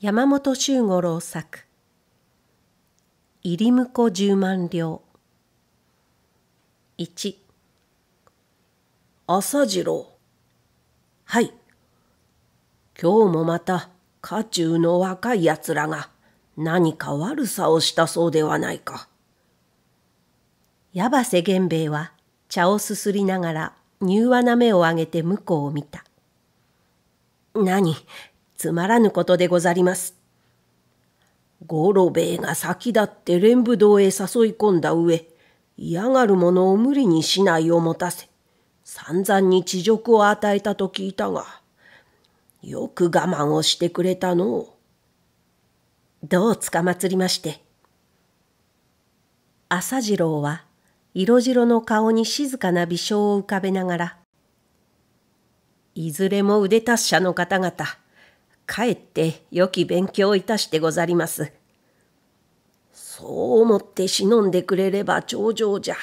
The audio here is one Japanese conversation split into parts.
山本周五郎作入婿十万両1朝次郎はい今日もまた家中の若いやつらが何か悪さをしたそうではないか矢瀬源兵衛は茶をすすりながら柔和な目を上げて向こうを見た何つまらぬことでござります。五郎兵衛が先立って蓮武堂へ誘い込んだ上、嫌がる者を無理に市内を持たせ、散々に地辱を与えたと聞いたが、よく我慢をしてくれたのどうつかまつりまして。朝次郎は、色白の顔に静かな微笑を浮かべながら、いずれも腕達者の方々、かえって良き勉強いたしてござります。そう思って忍んでくれれば頂上じゃ。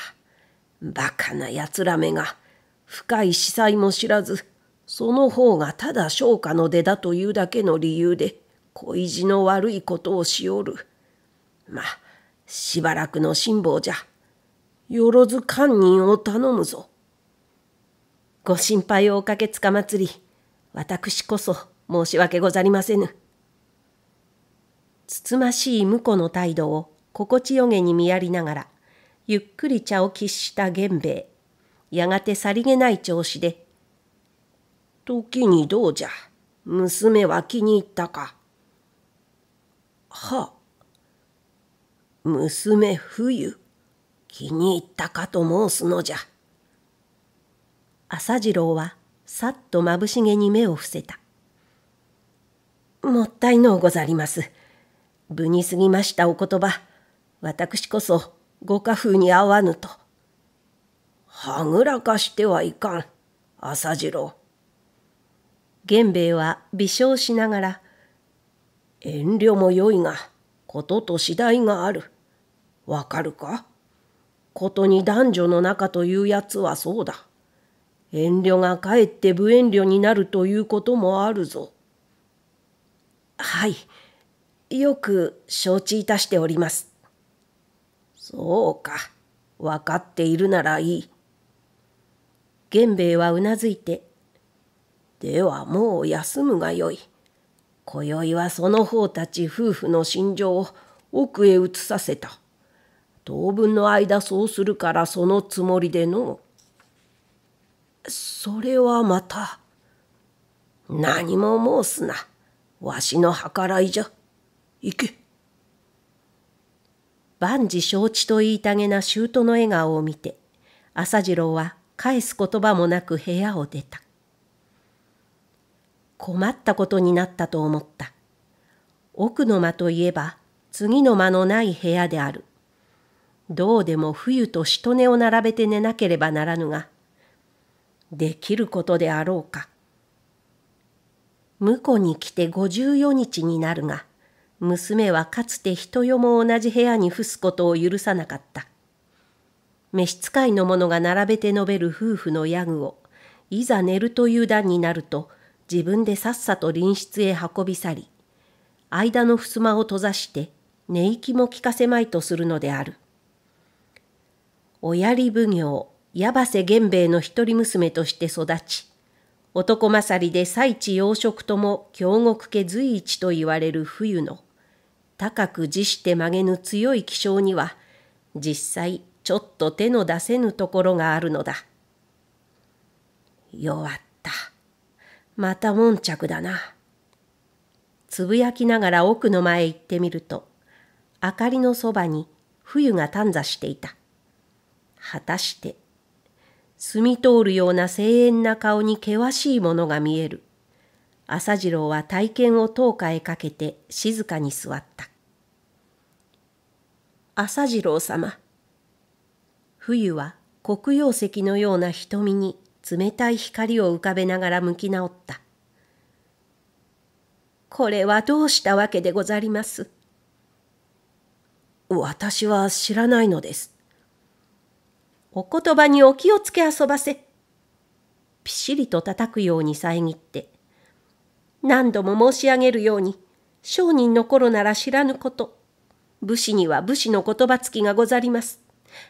馬鹿な奴らめが、深い司祭も知らず、その方がただ商家の出だというだけの理由で、小意地の悪いことをしおる。まあ、しばらくの辛抱じゃ。よろず堪忍を頼むぞ。ご心配をおかけつかまつり、私こそ申し訳ござりませぬ。つつましい婿の態度を心地よげに見やりながら、ゆっくり茶を喫した源兵衛。やがてさりげない調子で、時にどうじゃ、娘は気に入ったか。は娘冬、気に入ったかと申すのじゃ。朝次郎はさっとまぶしげに目を伏せた。もったいのうござります。無に過ぎましたお言葉、私こそご家風に合わぬと。はぐらかしてはいかん、朝次郎。源兵衛は微笑しながら、遠慮もよいが、ことと次第がある。わかるかことに男女の仲というやつはそうだ。遠慮がかえって無遠慮になるということもあるぞ。はい。よく承知いたしております。そうか。分かっているならいい。源兵衛はうなずいて、ではもう休むがよい。今宵はその方たち夫婦の心情を奥へ移させた。当分の間そうするからそのつもりでの。それはまた。何も申すな。わしの計らいじゃ。行け。万事承知と言いたげな舅の笑顔を見て、朝次郎は返す言葉もなく部屋を出た。困ったことになったと思った。奥の間といえば、次の間のない部屋である。どうでも冬としとを並べて寝なければならぬが、できることであろうか。婿に来て五十四日になるが、娘はかつて人よも同じ部屋に伏すことを許さなかった。召使いの者が並べて述べる夫婦のヤグを、いざ寝るという段になると、自分でさっさと隣室へ運び去り、間の襖を閉ざして、寝息も聞かせまいとするのである。おやり奉行、矢橋源兵衛の一人娘として育ち、男勝りで最地養殖とも京極家随一と言われる冬の高く自して曲げぬ強い気性には実際ちょっと手の出せぬところがあるのだ弱ったまた悶着だなつぶやきながら奥の前へ行ってみると明かりのそばに冬が短座していた果たして澄み通るような声援な顔に険しいものが見える。朝次郎は体験を灯火へかけて静かに座った。朝次郎様。冬は黒曜石のような瞳に冷たい光を浮かべながら向き直った。これはどうしたわけでござります。私は知らないのです。お言葉にお気をつけ遊ばせ。ぴしりと叩くように遮って、何度も申し上げるように、商人の頃なら知らぬこと。武士には武士の言葉つきがござります。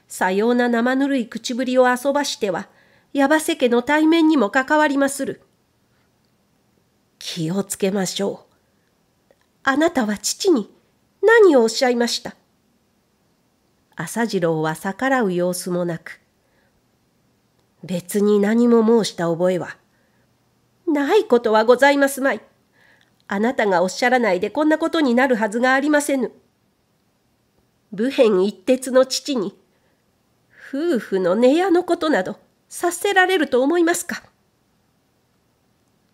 さような生ぬるい口ぶりを遊ばしては、矢場世家の対面にも関わりまする。気をつけましょう。あなたは父に何をおっしゃいました朝次郎は逆らう様子もなく、別に何も申した覚えは。ないことはございますまい。あなたがおっしゃらないでこんなことになるはずがありませぬ。武辺一徹の父に、夫婦の寝屋のことなどさせられると思いますか。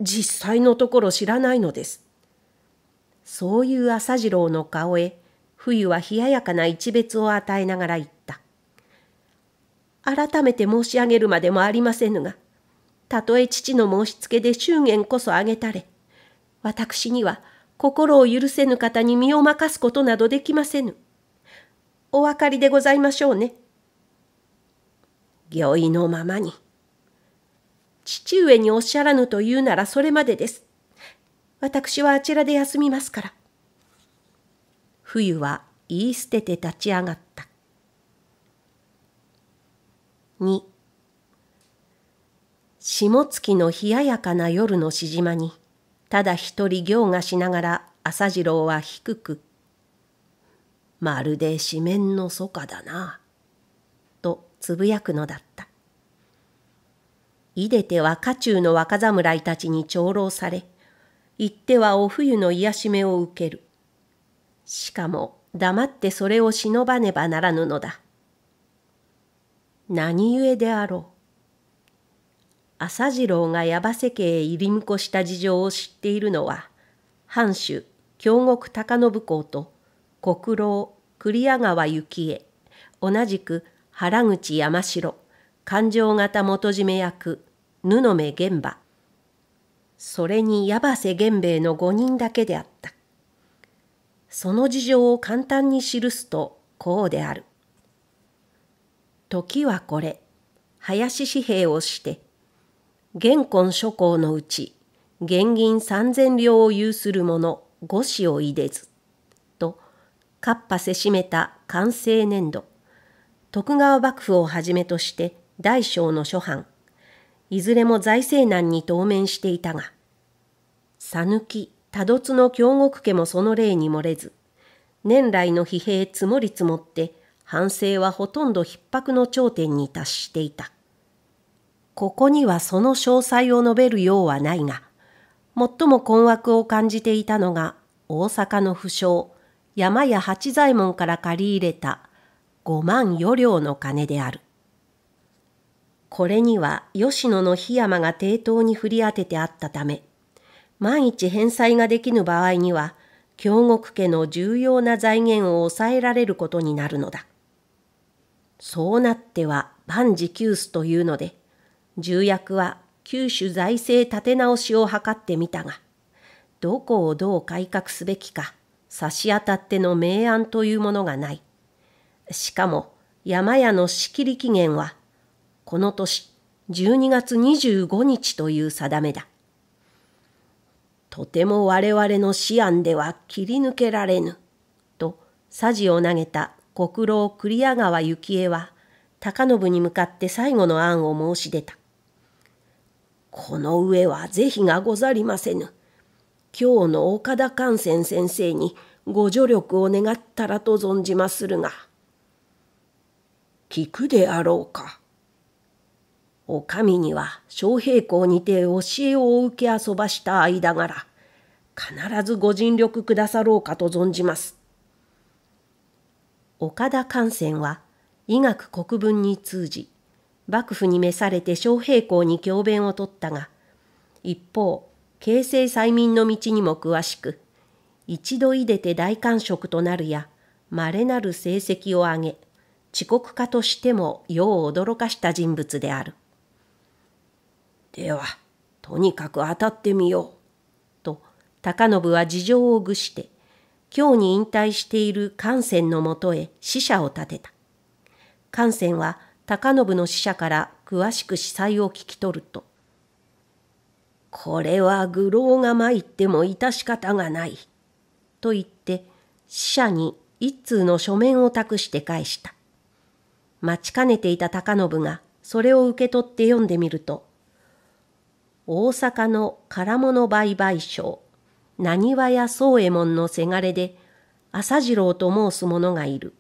実際のところ知らないのです。そういう朝次郎の顔へ冬は冷ややかな一別を与えながら言った。改めて申し上げるまでもありませぬが、たとえ父の申しつけで祝言こそあげたれ、私には心を許せぬ方に身を任すことなどできませぬ。お分かりでございましょうね。御意のままに。父上におっしゃらぬと言うならそれまでです。私はあちらで休みますから。冬は言い捨てて立ち上がった。2下月の冷ややかな夜のしじまに、ただ一人行がしながら朝次郎は低く、まるで紙面のそかだな、とつぶやくのだった。いでては家中の若侍たちに長老され、行ってはお冬の癒しめを受ける。しかも黙ってそれを忍ばねばならぬのだ。何故であろう。朝次郎が矢場世家へ入り婿した事情を知っているのは、藩主、京極高信公と、国老、栗谷川幸恵、同じく原口山城、勘定型元締め役、布目玄馬。それに矢場瀬玄兵衛の5人だけであった。その事情を簡単に記すとこうである。時はこれ、林紙幣をして、元婚諸侯のうち、現銀三千両を有する者五子を入れず、と、かっぱせしめた完成年度、徳川幕府をはじめとして大小の諸藩、いずれも財政難に当面していたが、さぬき多度津の京極家もその例に漏れず、年来の疲弊積もり積もって、反省はほとんど逼迫の頂点に達していた。ここにはその詳細を述べるようはないが、最も困惑を感じていたのが、大阪の不詳、山屋八左衛門から借り入れた五万余両の金である。これには吉野の檜山が抵当に振り当ててあったため、万一返済ができぬ場合には、京極家の重要な財源を抑えられることになるのだ。そうなっては万事休すというので、重役は九州財政立て直しを図ってみたが、どこをどう改革すべきか、差し当たっての明暗というものがない。しかも、山屋の仕切り期限は、この年12月25日という定めだ。とても我々の思案では切り抜けられぬ。と、さじを投げた国老栗谷川幸恵は、高信に向かって最後の案を申し出た。この上は是非がござりませぬ。今日の岡田観戦先生にご助力を願ったらと存じまするが。聞くであろうか。神には小平校にて教えを受け遊ばした間柄、必ずご尽力くださろうかと存じます。岡田観戦は医学国文に通じ、幕府に召されて小平校に教鞭を取ったが、一方、形成催眠の道にも詳しく、一度いでて大官職となるや、稀なる成績を上げ、遅刻家としても世を驚かした人物である。ではとにかく当たってみよう」と高信は事情を具して今日に引退している関仙のもとへ使者を立てた艦船は高信の使者から詳しく司祭を聞き取ると「これは愚弄が参っても致し方がない」と言って使者に一通の書面を託して返した待ちかねていた高信がそれを受け取って読んでみると大阪の唐物売買商、にわや宗右衛門のせがれで、朝次郎と申す者がいる。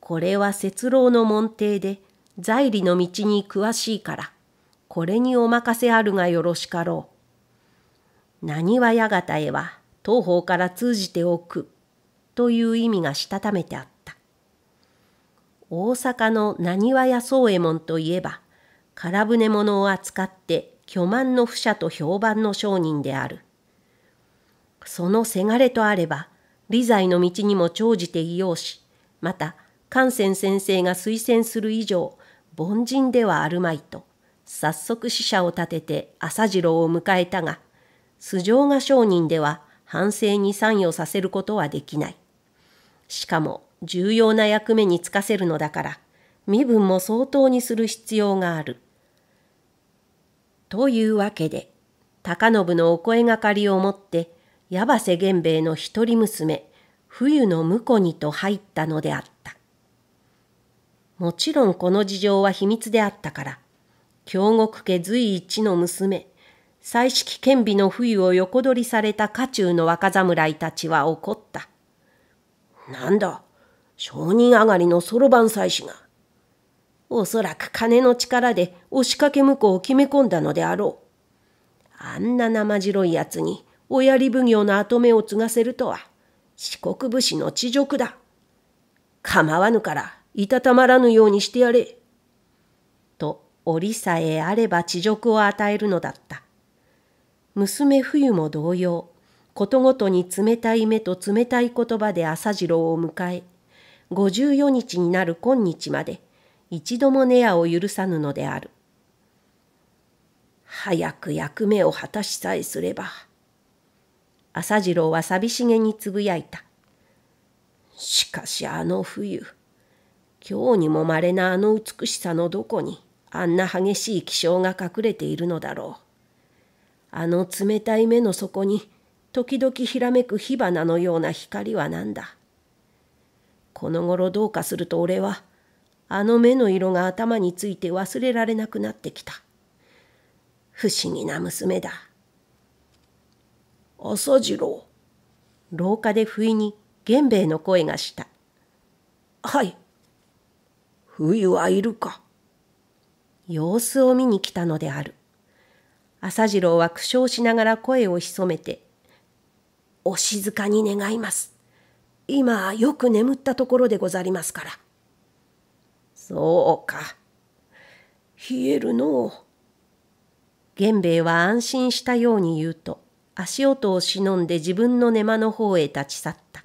これは節郎の門弟で、在理の道に詳しいから、これにお任せあるがよろしかろう。なにわ屋形へは、東方から通じておく、という意味がしたためてあった。大阪のにわや宗右衛門といえば、空船物を扱って巨万の不者と評判の商人である。そのせがれとあれば、理財の道にも長じていようし、また、関仙先生が推薦する以上、凡人ではあるまいと、早速使者を立てて朝次郎を迎えたが、素性が商人では反省に参与させることはできない。しかも重要な役目に就かせるのだから、身分も相当にする必要がある。というわけで、高信のお声がかりを持って、矢橋源兵衛の一人娘、冬の婿にと入ったのであった。もちろんこの事情は秘密であったから、京極家随一の娘、彩色顕微の冬を横取りされた家中の若侍たちは怒った。なんだ、商人上がりのそろばん祭司が、おそらく金の力で押しかけ婿を決め込んだのであろう。あんな生白い奴に親利奉行の跡目を継がせるとは、四国武士の恥辱だ。構わぬから、いたたまらぬようにしてやれ。と、折さえあれば恥辱を与えるのだった。娘冬も同様、ことごとに冷たい目と冷たい言葉で朝次郎を迎え、54日になる今日まで、一度もネアを許さぬのである。早く役目を果たしさえすれば。朝次郎は寂しげにつぶやいた。しかしあの冬、今日にもまれなあの美しさのどこにあんな激しい気象が隠れているのだろう。あの冷たい目の底に時々ひらめく火花のような光は何だ。この頃どうかすると俺はあの目の色が頭について忘れられなくなってきた。不思議な娘だ。朝次郎。廊下で不意に源兵衛の声がした。はい。冬はいるか。様子を見に来たのである。朝次郎は苦笑しながら声を潜めて、お静かに願います。今よく眠ったところでござりますから。そうか。冷えるのう。源兵衛は安心したように言うと、足音を忍んで自分の寝間の方へ立ち去った。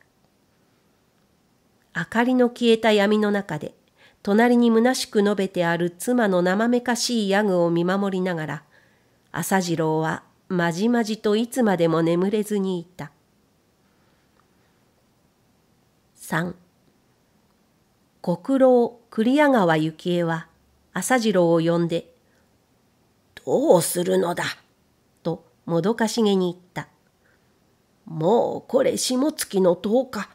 明かりの消えた闇の中で、隣に虚しく述べてある妻の生めかしいヤグを見守りながら、朝次郎はまじまじといつまでも眠れずにいた。三、極老栗谷川幸恵は朝次郎を呼んで、どうするのだともどかしげに言った。もうこれ下月の10日。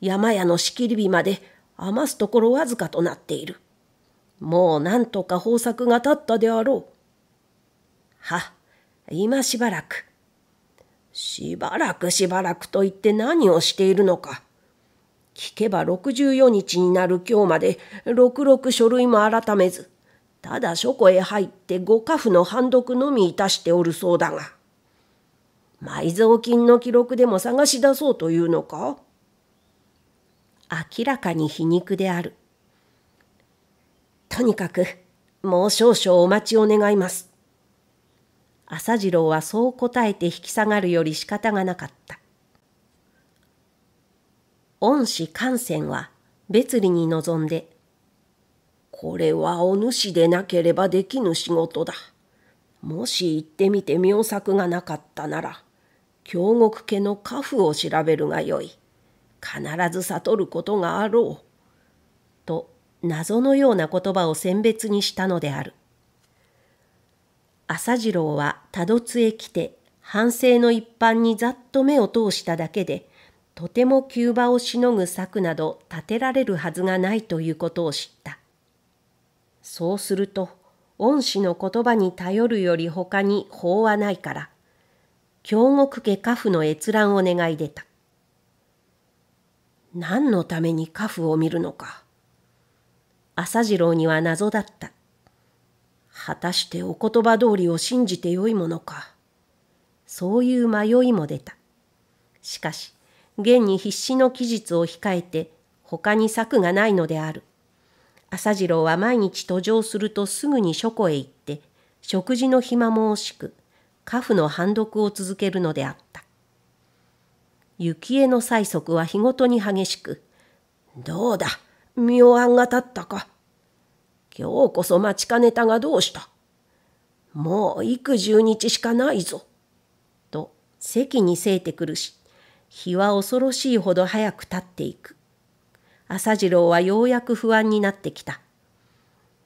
山屋の仕切り日まで余すところわずかとなっている。もう何とか方策が立ったであろう。は、今しばらく。しばらくしばらくと言って何をしているのか。聞けば64日になる今日まで、ろくろく書類も改めず、ただ書庫へ入って五家父の判読のみいたしておるそうだが。埋蔵金の記録でも探し出そうというのか明らかに皮肉である。とにかく、もう少々お待ちを願います。朝次郎はそう答えて引き下がるより仕方がなかった。恩師観戦は別離に臨んで、これはお主でなければできぬ仕事だ。もし行ってみて妙策がなかったなら、京極家の家父を調べるがよい。必ず悟ることがあろう。と、謎のような言葉を選別にしたのである。朝次郎は多度津へ来て、反省の一般にざっと目を通しただけで、とても急場をしのぐ策など立てられるはずがないということを知った。そうすると、恩師の言葉に頼るより他に法はないから、京極家家父の閲覧を願い出た。何のために家父を見るのか。朝次郎には謎だった。果たしてお言葉通りを信じてよいものか。そういう迷いも出た。しかし、現に必死の期日を控えて、他に策がないのである。朝次郎は毎日途上するとすぐに書庫へ行って、食事の暇も惜しく、家父の判読を続けるのであった。雪江の催促は日ごとに激しく、どうだ、妙案が立ったか。今日こそ待ちかねたがどうした。もう幾十日しかないぞ。と、席にせいてくるし、日は恐ろしいほど早く経っていく。朝次郎はようやく不安になってきた。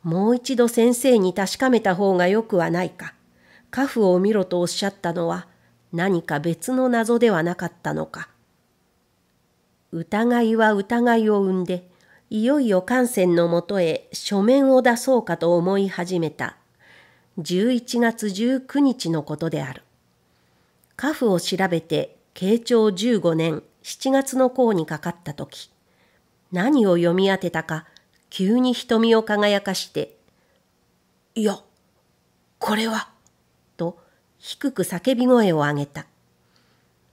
もう一度先生に確かめた方がよくはないか。カフを見ろとおっしゃったのは何か別の謎ではなかったのか。疑いは疑いを生んで、いよいよ感染のもとへ書面を出そうかと思い始めた11月19日のことである。カフを調べて慶長15年7月の項にかかった時、何を読み当てたか、急に瞳を輝かして、いや、これは、と低く叫び声を上げた。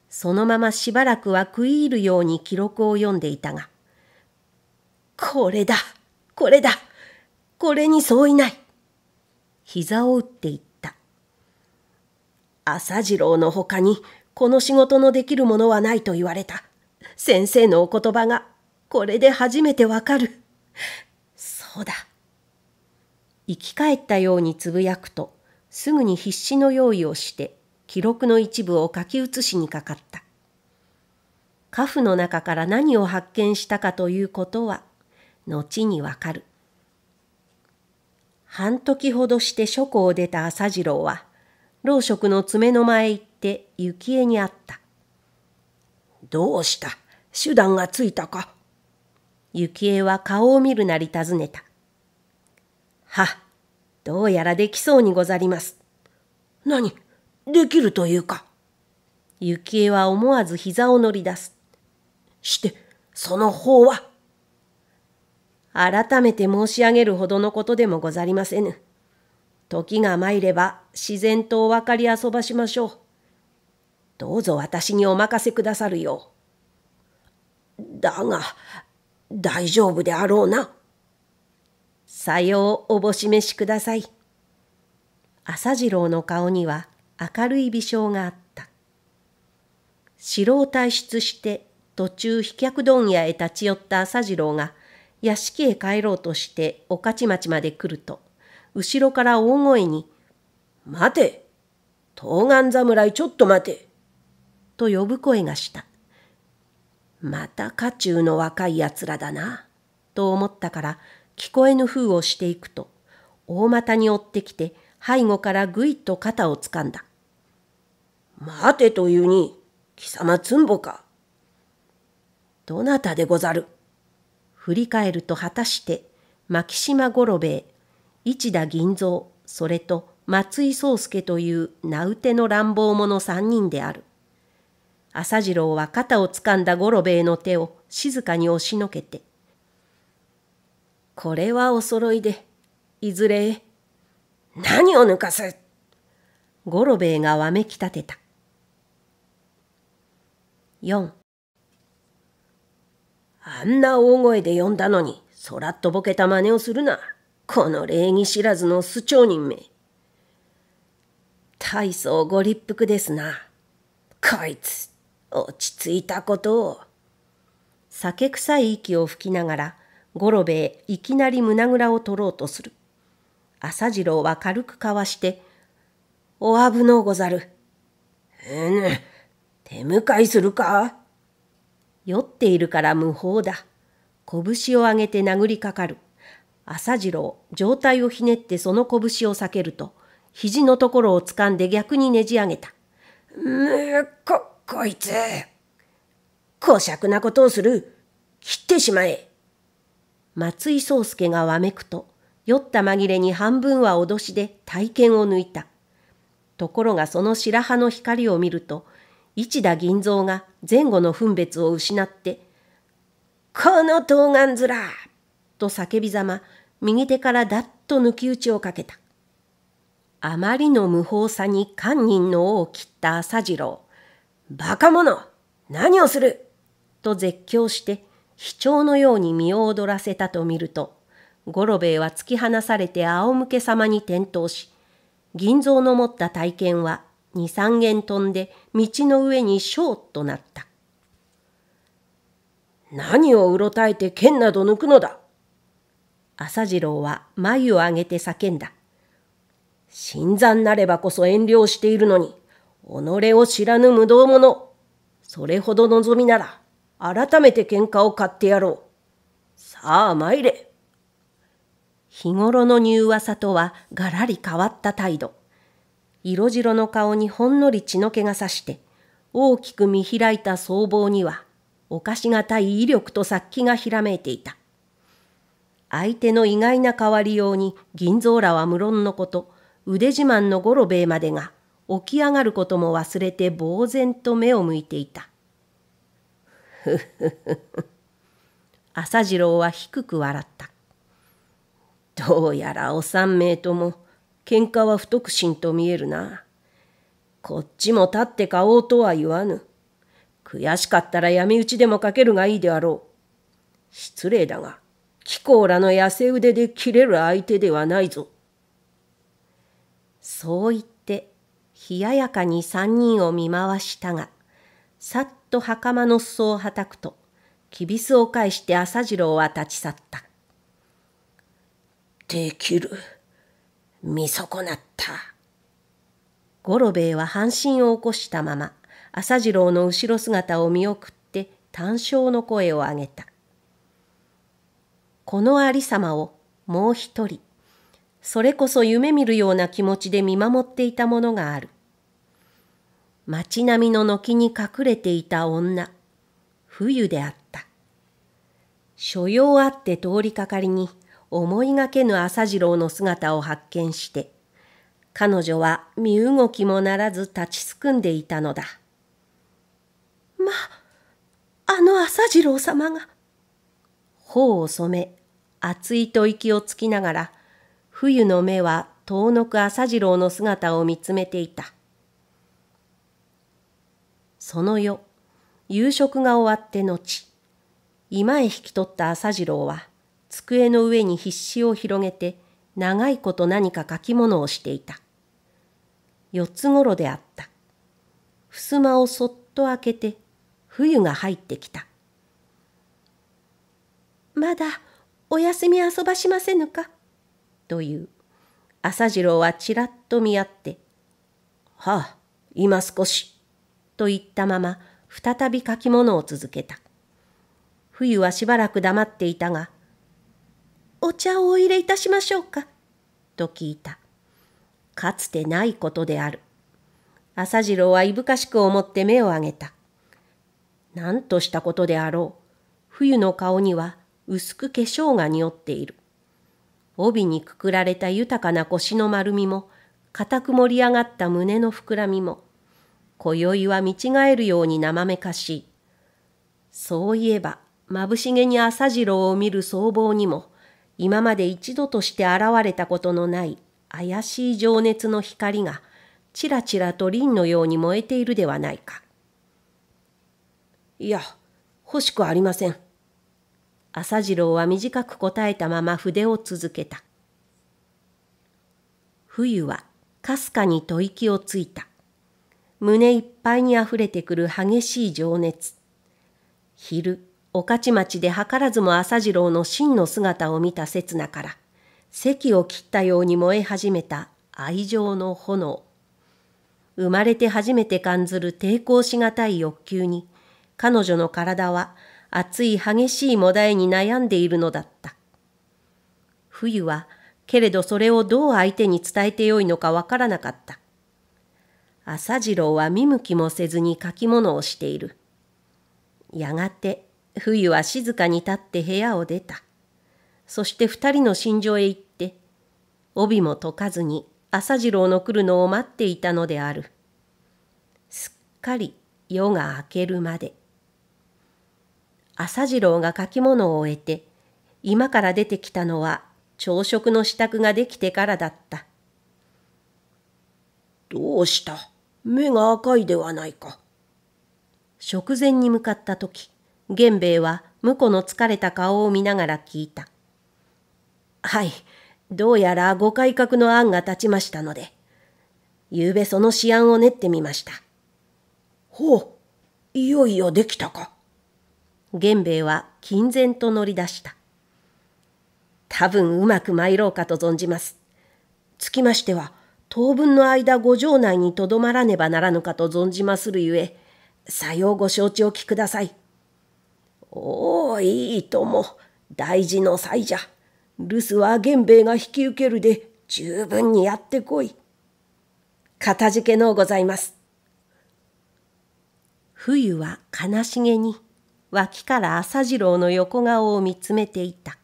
そのまましばらくは食い入るように記録を読んでいたが、これだ、これだ、これに相違ない。膝を打っていった。朝次郎の他にこの仕事のできるものはないと言われた。先生のお言葉が、これで初めてわかる。そうだ。生き返ったようにつぶやくと、すぐに必死の用意をして、記録の一部を書き写しにかかった。カフの中から何を発見したかということは、後にわかる。半時ほどして書庫を出た朝次郎は、老職の爪の前行って幸恵に会った。どうした手段がついたか幸恵は顔を見るなり尋ねた。は、どうやらできそうにござります。何できるというか。幸恵は思わず膝を乗り出す。して、その方は改めて申し上げるほどのことでもござりませぬ。時が参れば自然とお分かり遊ばしましょう。どうぞ私にお任せくださるよう。だが、大丈夫であろうな。さようおぼしめしください。朝次郎の顔には明るい微笑があった。城を退出して途中飛脚問屋へ立ち寄った朝次郎が屋敷へ帰ろうとして御徒町まで来ると、後ろから大声に、待て東岸侍ちょっと待てと呼ぶ声がした。また家中の若い奴らだな、と思ったから聞こえぬ風をしていくと、大股に追ってきて背後からぐいっと肩をつかんだ。待てというに、貴様つんぼか。どなたでござる。振り返ると果たして牧島五郎兵衛市田銀蔵それと松井宗介という名うての乱暴者3人である朝次郎は肩をつかんだ五郎兵衛の手を静かに押しのけて、これはお揃いで、いずれへ。何を抜かす五郎兵衛がわめき立てた。四。あんな大声で呼んだのに、そらっとぼけた真似をするな。この礼儀知らずの素町人め。大層ご立腹ですな。こいつ。落ち着いたことを。酒臭い息を吹きながら、五郎兵衛いきなり胸ぐらを取ろうとする。朝次郎は軽くかわして、おあぶのうござる。えぬ、手手迎えするか酔っているから無法だ。拳を上げて殴りかかる。朝次郎、上体をひねってその拳を避けると、肘のところを掴んで逆にねじ上げた。むこ、こいつ、こしゃくなことをする。切ってしまえ。松井宗介がわめくと、酔った紛れに半分は脅しで体験を抜いた。ところがその白羽の光を見ると、市田銀蔵が前後の分別を失って、この東岸面と叫びざま、右手からだっと抜き打ちをかけた。あまりの無法さに堪忍の尾を切った朝次郎。バカ者何をすると絶叫して、卑怯のように身を躍らせたと見ると、五郎兵衛は突き放されて仰向け様に転倒し、銀蔵の持った体験は二三軒飛んで道の上にショーとなった。何をうろたえて剣など抜くのだ朝次郎は眉を上げて叫んだ。新参なればこそ遠慮しているのに、己を知らぬ無道者、それほど望みなら、改めて喧嘩を買ってやろう。さあ参れ。日頃の入噂とはがらり変わった態度。色白の顔にほんのり血の気がさして、大きく見開いた僧帽には、おかしがたい威力と殺気がひらめいていた。相手の意外な変わりように銀蔵らは無論のこと、腕自慢の五郎兵衛までが、起き上がることも忘れて呆然と目を向いていた。ふふふ朝次郎は低く笑った。どうやらお三名とも喧嘩は不特心と見えるな。こっちも立って買おうとは言わぬ。悔しかったら闇討ちでもかけるがいいであろう。失礼だが、貴公らの痩せ腕で切れる相手ではないぞ。そう言っ冷ややかに三人を見回したが、さっと袴の裾をはたくと、きびすを返して朝次郎は立ち去った。できる。見損なった。五郎兵衛は半身を起こしたまま、朝次郎の後ろ姿を見送って単勝の声を上げた。この有様をもう一人、それこそ夢見るような気持ちで見守っていたものがある。街並みの軒に隠れていた女、冬であった。所用あって通りかかりに思いがけぬ朝次郎の姿を発見して、彼女は身動きもならず立ちすくんでいたのだ。ま、あの朝次郎様が。頬を染め、熱い吐息をつきながら、冬の目は遠のく朝次郎の姿を見つめていた。その夜、夕食が終わって後、今へ引き取った朝次郎は、机の上に必死を広げて、長いこと何か書き物をしていた。四つ頃であった。襖をそっと開けて、冬が入ってきた。まだお休み遊ばしませぬかという。朝次郎はちらっと見合って、はあ、今少し。と言ったまま再び書き物を続けた。冬はしばらく黙っていたが、お茶をお入れいたしましょうか、と聞いた。かつてないことである。朝次郎はいぶかしく思って目を上げた。なんとしたことであろう。冬の顔には薄く化粧が匂っている。帯にくくられた豊かな腰の丸みも、固く盛り上がった胸の膨らみも、今宵は見違えるようになまめかしそういえば、眩しげに朝次郎を見る僧帽にも、今まで一度として現れたことのない怪しい情熱の光が、ちらちらと凛のように燃えているではないか。いや、欲しくありません。朝次郎は短く答えたまま筆を続けた。冬はかすかに吐息をついた。胸いっぱいにあふれてくる激しい情熱。昼、御徒町で図らずも朝次郎の真の姿を見た刹那から、席を切ったように燃え始めた愛情の炎。生まれて初めて感ずる抵抗しがたい欲求に、彼女の体は熱い激しいもだえに悩んでいるのだった。冬は、けれどそれをどう相手に伝えてよいのかわからなかった。朝次郎は見向きもせずに書き物をしている。やがて、冬は静かに立って部屋を出た。そして二人の心情へ行って、帯も解かずに朝次郎の来るのを待っていたのである。すっかり夜が明けるまで。朝次郎が書き物を終えて、今から出てきたのは朝食の支度ができてからだった。どうした目が赤いではないか。食前に向かった時、源兵衛は婿の疲れた顔を見ながら聞いた。はい、どうやらご改革の案が立ちましたので、うべその試案を練ってみました。ほう、いよいよできたか。源兵衛は金然と乗り出した。多分うまく参ろうかと存じます。つきましては、当分の間ご城内にとどまらねばならぬかと存じまするゆえ、さようご承知おきください。おお、いいとも、大事の際じゃ。留守は源兵衛が引き受けるで、十分にやってこい。かたじけのうございます。冬は悲しげに、脇から朝次郎の横顔を見つめていた。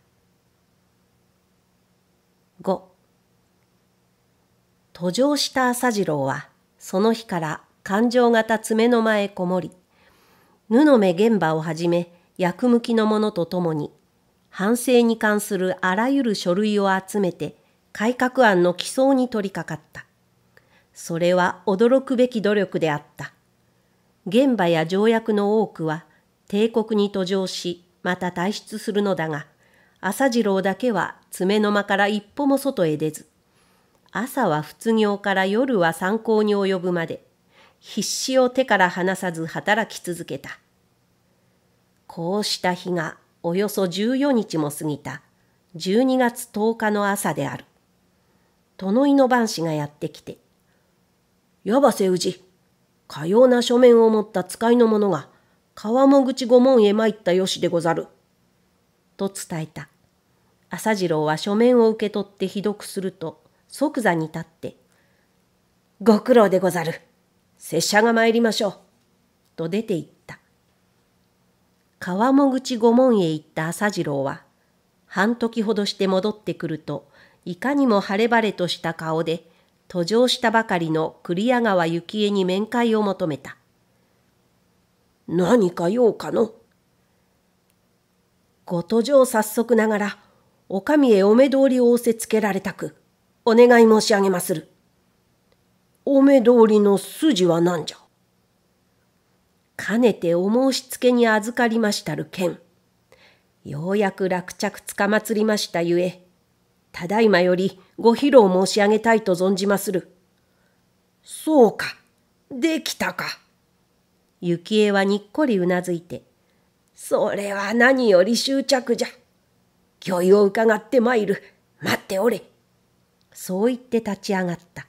途上した朝次郎は、その日から感情型爪の間へこもり、布目現場をはじめ、役向きのものとともに、反省に関するあらゆる書類を集めて、改革案の起草に取り掛かった。それは驚くべき努力であった。現場や条約の多くは帝国に途上し、また退出するのだが、朝次郎だけは爪の間から一歩も外へ出ず、朝は仏業から夜は参考に及ぶまで、必死を手から離さず働き続けた。こうした日がおよそ14日も過ぎた12月10日の朝である。殿井の番師がやってきて、やばせうじ、かような書面を持った使いの者が、川も口御門へ参ったよしでござる。と伝えた。朝次郎は書面を受け取ってひどくすると、即座に立って、ご苦労でござる。拙者が参りましょう。と出て行った。川も口御門へ行った朝次郎は、半時ほどして戻ってくると、いかにも晴れ晴れとした顔で、途上したばかりの栗屋川幸恵に面会を求めた。何か用かのご途上早速ながら、お上へお目通りを仰せつけられたく、お願い申し上げまする。お目通りの筋は何じゃかねてお申しつけに預かりましたる件。ようやく落着つかまつりましたゆえ、ただいまよりご披露申し上げたいと存じまする。そうか、できたか。幸恵はにっこりうなずいて、それは何より執着じゃ。御意を伺ってまいる。待っておれ。そう言って立ち上がった。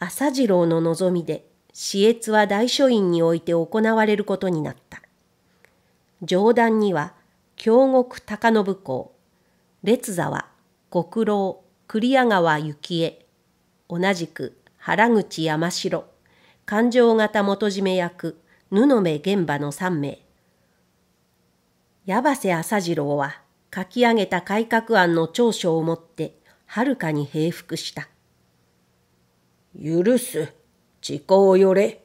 朝次郎の望みで、私越は大書院において行われることになった。上段には、京極高信公、列沢、極郎、栗屋川幸恵、同じく原口山城、勘定型元締め役、布目玄馬の3名。矢瀬朝次郎は書き上げた改革案の長所をもってはるかに平服した。許す、時をよれ。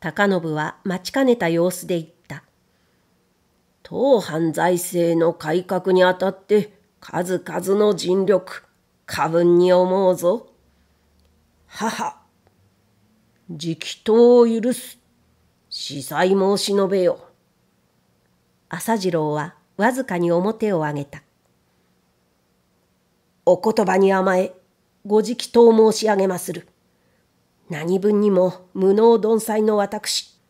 高信は待ちかねた様子で言った。当犯罪制の改革にあたって、数々の尽力、過分に思うぞ。母、直当を許す、死罪申し述べよ。朝次郎はわずかに表を上げた。お言葉に甘え、ご直答申し上げまする。何分にも無能鈍裁の私、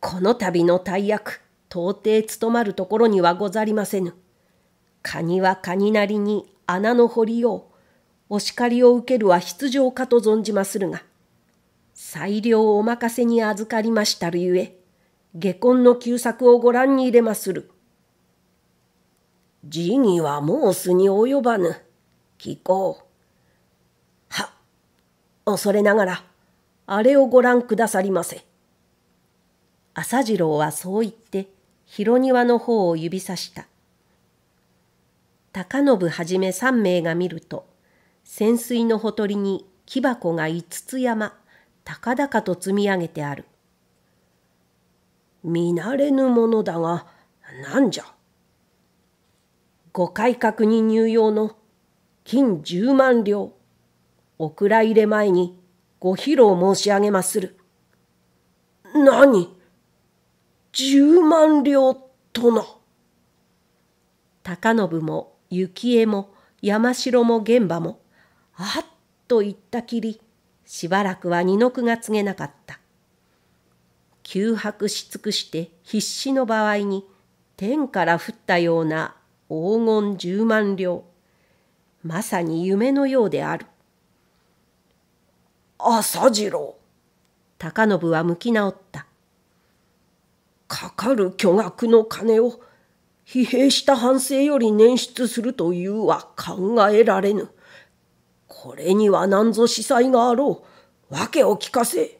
この度の大役、到底務まるところにはござりませぬ。カニはカニなりに穴の掘りよう、お叱りを受けるは必要かと存じまするが、裁量をお任せに預かりましたるゆえ、下根の旧作をご覧に入れまする。辞儀は申すに及ばぬ。聞こう。は、恐れながら、あれをご覧くださりませ。朝次郎はそう言って、広庭の方を指さした。高信はじめ三名が見ると、潜水のほとりに木箱が五つ山、高々と積み上げてある。見慣れぬものだが、なんじゃ。ご改革に入用の金十万両、お蔵入れ前にご披露申し上げまする。何十万両とな。高信も幸恵も山城も現場も、あっと言ったきり、しばらくは二の句が告げなかった。窮迫し尽くして必死の場合に、天から降ったような黄金十万両。まさに夢のようである。朝次郎高信は向き直った。かかる巨額の金を疲弊した反省より捻出するというは考えられぬ。これには何ぞ司祭があろう。訳を聞かせ。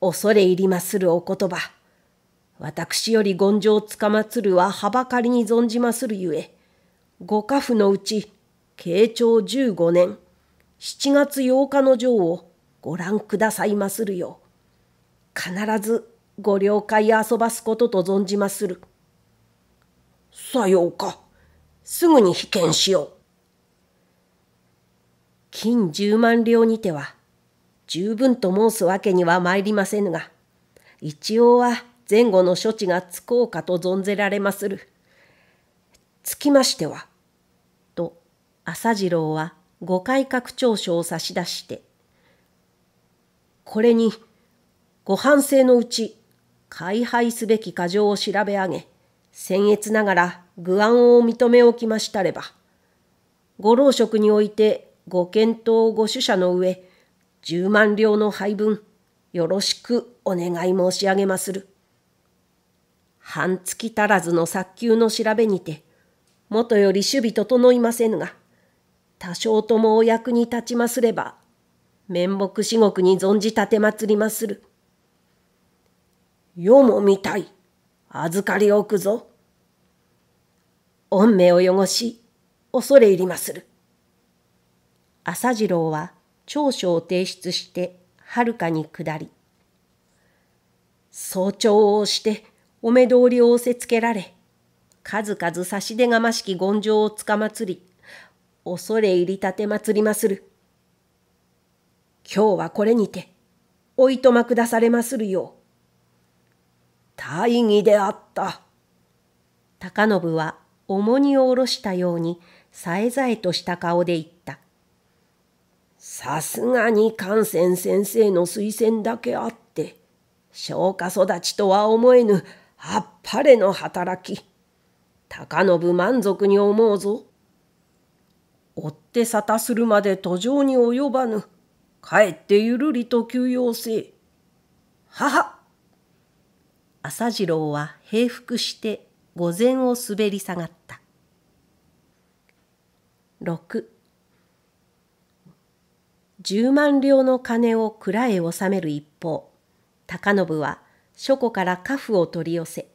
恐れ入りまするお言葉。私より権上つかまつるははばかりに存じまするゆえ、ご家父のうち、慶長15年、7月8日の条をご覧くださいまするよう、必ずご了解遊ばすことと存じまする。さようか。すぐに被験しよう。金十万両にては、十分と申すわけには参りませぬが、一応は前後の処置がつこうかと存ぜられまする。つきましては、朝次郎は五改革調書を差し出して、これに、ご反省のうち、開廃すべき過剰を調べ上げ、僭越ながら具案を認めおきましたれば、ご老職においてご検討ご主者の上、10万両の配分、よろしくお願い申し上げまする。半月足らずの早急の調べにて、もとより守備整いませぬが、多少ともお役に立ちますれば、面目至極に存じたてまつりまする。世も見たい。預かりおくぞ。恩命を汚し、恐れ入りまする。朝次郎は長所を提出して、はるかに下り。早朝をして、お目通りを押せつけられ、数々差し出がましき権状をつかまつり、恐れ入りたてまつりまする。今日はこれにて、おいとまくだされまするよう。大義であった。高信は重荷を下ろしたように、さえざえとした顔で言った。さすがに感染先生の推薦だけあって、昇華育ちとは思えぬ、あっぱれの働き。高信満足に思うぞ。追って沙汰するまで途上に及ばぬ。帰ってゆるりと休養せ。母朝次郎は平伏して御前を滑り下がった。六十万両の金を蔵へ納める一方、高信は書庫から家父を取り寄せ、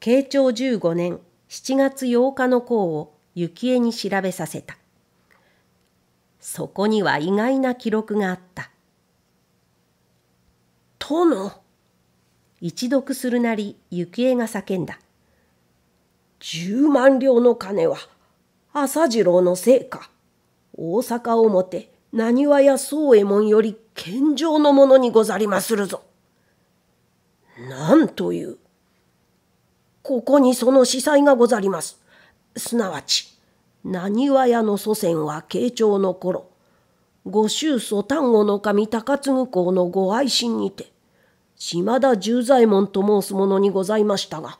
慶長15年7月8日の項を幸恵に調べさせた。そこには意外な記録があった。殿一読するなり行方が叫んだ。十万両の金は朝次郎のせいか。大阪表にわや宗右衛門より献上のものにござりまするぞ。なんという。ここにその司祭がござります。すなわち、何和屋の祖先は慶長の頃、御宗祖丹後の神高継公のご愛心にて、島田十左衛門と申す者にございましたが、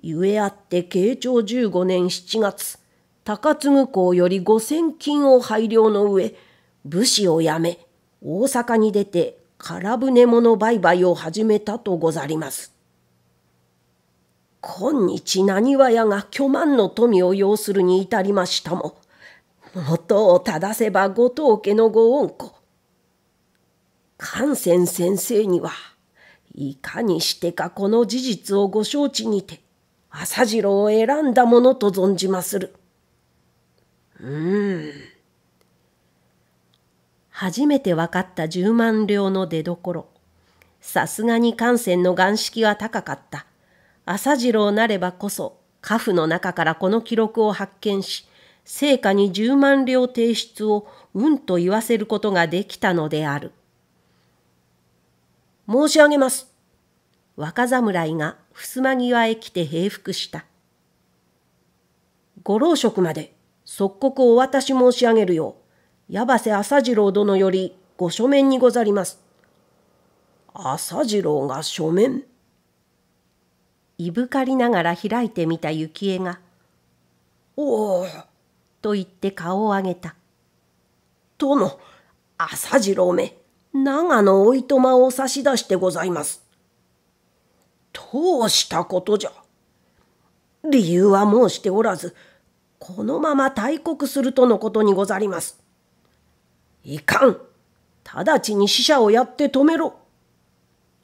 ゆえあって慶長15年7月、高継公より五千金を拝領の上、武士を辞め、大阪に出て空船物売買を始めたとござります。今日何はやが巨万の富を要するに至りましたも元を正せば後藤家のご恩子関仙先生にはいかにしてかこの事実をご承知にて朝次郎を選んだものと存じまする。うーん。初めて分かった十万両の出どころ。さすがに関仙の眼識は高かった。朝次郎なればこそ、家父の中からこの記録を発見し、成果に10万両提出をうんと言わせることができたのである。申し上げます。若侍が襖際へ来て平服した。ご老職まで即刻お渡し申し上げるよう、矢瀬朝次郎殿よりご書面にござります。朝次郎が書面いぶかりながら開いてみた幸恵が、おおと言って顔を上げた。殿、朝次郎め、長野おいとまを差し出してございます。どうしたことじゃ理由は申しておらず、このまま大国するとのことにござります。いかん直ちに使者をやって止めろ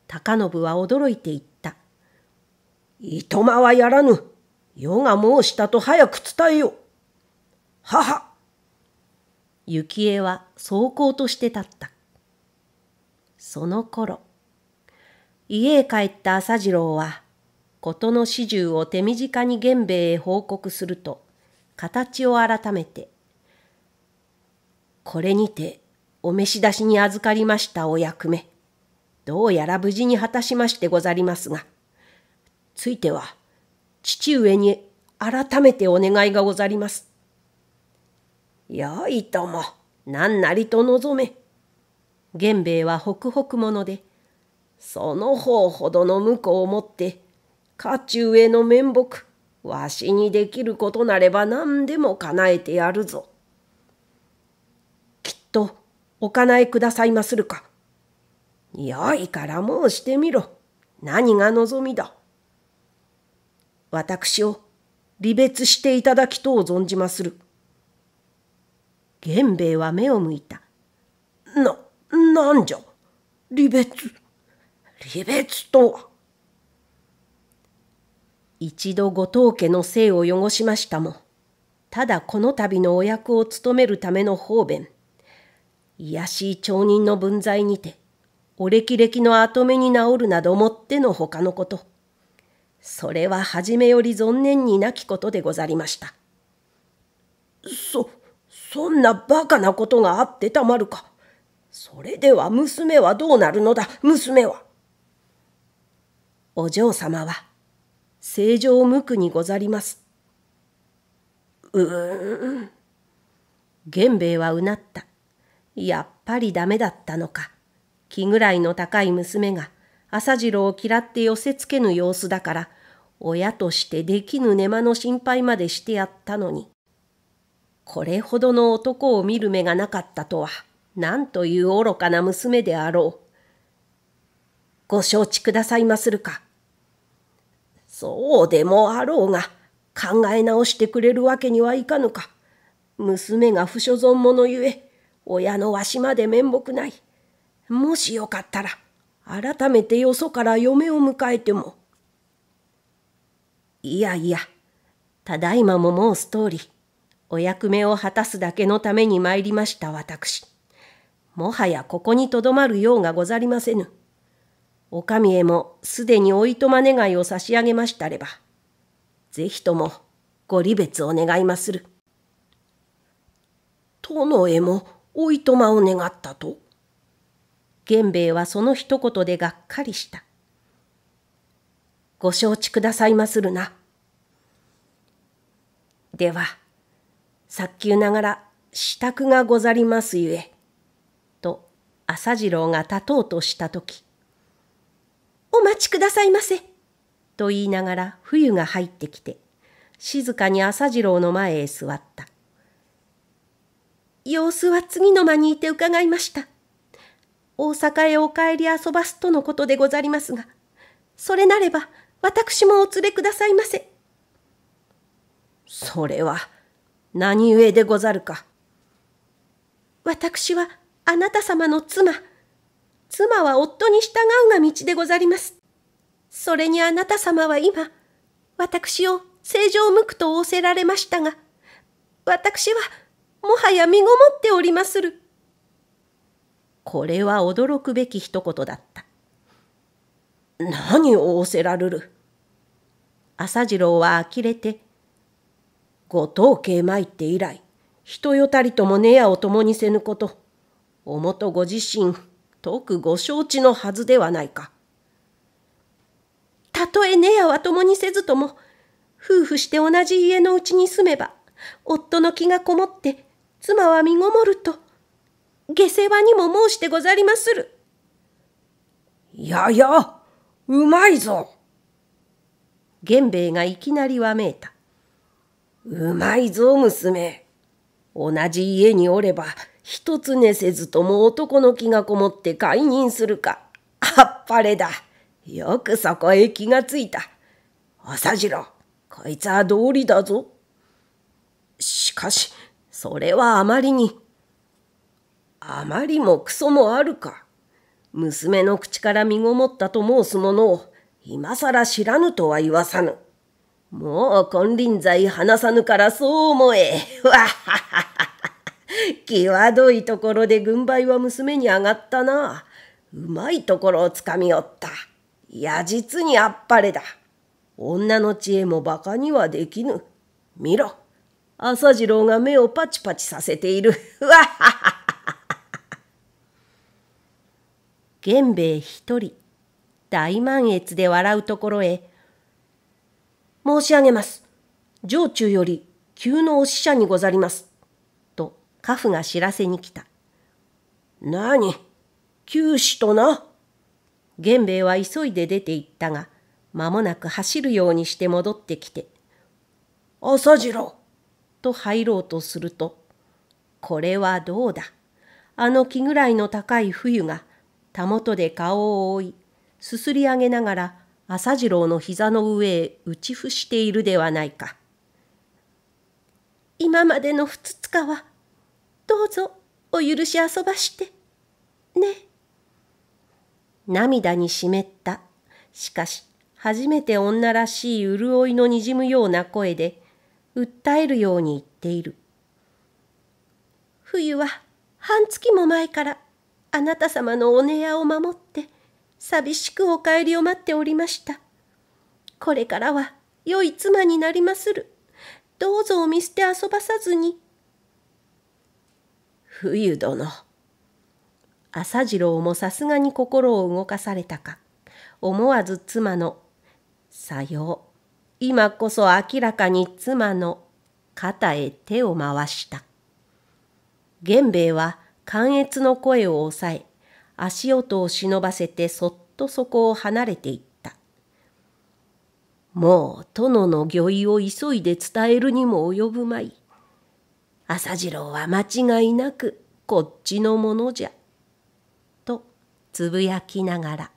高信は驚いていった。いとまはやらぬ。世が申したと早く伝えよ。はは。幸恵は走行として立った。その頃、家へ帰った朝次郎は、事の始終を手短に玄兵衛へ報告すると、形を改めて、これにてお召し出しに預かりましたお役目、どうやら無事に果たしましてござりますが、ついては父上に改めてお願いがござります。よいとも何なりと望め。源兵衛はほくほく者でその方ほどの婿をもって家中への面目わしにできることなれば何でも叶えてやるぞ。きっとお叶えくださいまするか。よいから申してみろ。何が望みだ。私を離別していただきとう存じまする。源兵衛は目を向いた。な、なんじゃ離別、離別とは。一度後藤家の姓を汚しましたも、ただこの度のお役を務めるための方便、卑しい町人の分際にて、お歴々の跡目に治るなどもってのほかのこと。それは初めより存念になきことでござりました。そ、そんなバカなことがあってたまるか。それでは娘はどうなるのだ、娘は。お嬢様は、正常無垢にござります。うーん。源兵衛はうなった。やっぱりダメだったのか。気ぐらいの高い娘が朝次郎を嫌って寄せつけぬ様子だから、親としてできぬ寝間の心配までしてやったのに。これほどの男を見る目がなかったとは、なんという愚かな娘であろう。ご承知くださいまするか。そうでもあろうが、考え直してくれるわけにはいかぬか。娘が不所存者ゆえ、親のわしまで面目ない。もしよかったら、改めてよそから嫁を迎えても。いやいや、ただいまももうストーリー。お役目を果たすだけのために参りました私。もはやここにとどまるようがござりませぬ。お上へもすでにおいとま願いを差し上げましたれば、ぜひともご離別を願いまする。殿へもおいとまを願ったと源兵衛はその一言でがっかりした。ご承知くださいまするな。では、早急ながら支度がござりますゆえ、と朝次郎が立とうとした時。お待ちくださいませ、と言いながら冬が入ってきて、静かに朝次郎の前へ座った。様子は次の間にいて伺いました。大阪へお帰り遊ばすとのことでござりますが、それなれば私もお連れくださいませ。それは何故でござるか。私はあなた様の妻、妻は夫に従うが道でござります。それにあなた様は今、私を正常無垢と仰せられましたが、私はもはや身ごもっておりまする。これは驚くべき一言だった。何を仰せられる朝次郎は呆れて、ご当家参って以来、人よたりとも寝屋を共にせぬこと、おもとご自身、とくご承知のはずではないか。たとえ寝屋は共にせずとも、夫婦して同じ家のうちに住めば、夫の気がこもって、妻は身ごもると、下世話にも申してござりまする。いやいや、うまいぞ。源兵衛がいきなりわめいた。うまいぞ、娘。同じ家におれば、一つ寝せずとも男の気がこもって解任するか。あっぱれだ。よくそこへ気がついた。朝じろ、こいつは道理だぞ。しかし、それはあまりにあまりもクソもあるか。娘の口から身ごもったと申すものを、今さら知らぬとは言わさぬ。もう金輪際話さぬからそう思え。わははは。際どいところで軍配は娘に上がったな。うまいところをつかみおった。いや、実にあっぱれだ。女の知恵も馬鹿にはできぬ。見ろ。朝次郎が目をパチパチさせている。わはは。源兵衛一人、大満悦で笑うところへ、申し上げます。城中より急のお使者にござります。と、家父が知らせに来た。何九死とな。源兵衛は急いで出て行ったが、間もなく走るようにして戻ってきて、朝次郎と入ろうとすると、これはどうだ。あの気ぐらいの高い冬が、たもとで顔を覆い、すすり上げながら朝次郎の膝の上へ打ち伏しているではないか。今までのふつつかは、どうぞお許し遊ばして、ね。涙に湿った、しかし初めて女らしい潤いのにじむような声で、訴えるように言っている。冬は半月も前からあなた様のお寝屋を守って寂しくお帰りを待っておりましたこれからは良い妻になりまするどうぞお見捨て遊ばさずに冬殿朝次郎もさすがに心を動かされたか思わず妻の「さよう」今こそ明らかに妻の肩へ手を回した源兵衛は関越の声を抑え、足音を忍ばせてそっとそこを離れていった。もう殿の御意を急いで伝えるにも及ぶまい。朝次郎は間違いなくこっちのものじゃ。とつぶやきながら。